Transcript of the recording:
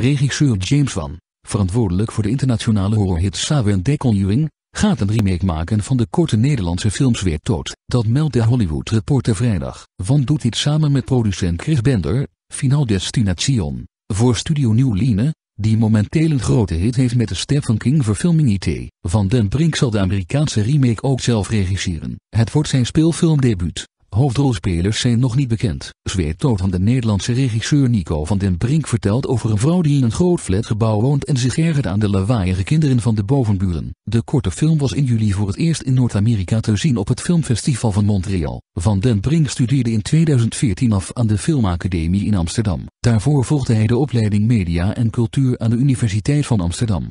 Regisseur James Wan, verantwoordelijk voor de internationale horrorhit en de Conjuring, gaat een remake maken van de korte Nederlandse films Weer Dood. Dat meldt de Hollywood Reporter vrijdag. Wan doet dit samen met producent Chris Bender, Final Destination, voor Studio New Line, die momenteel een grote hit heeft met de Stephen King verfilming IT. E van den Brink zal de Amerikaanse remake ook zelf regisseren. Het wordt zijn speelfilmdebuut. Hoofdrolspelers zijn nog niet bekend. Zweet toont aan de Nederlandse regisseur Nico van den Brink vertelt over een vrouw die in een groot flatgebouw woont en zich ergert aan de lawaaiige kinderen van de bovenburen. De korte film was in juli voor het eerst in Noord-Amerika te zien op het filmfestival van Montreal. Van den Brink studeerde in 2014 af aan de Filmacademie in Amsterdam. Daarvoor volgde hij de opleiding Media en Cultuur aan de Universiteit van Amsterdam.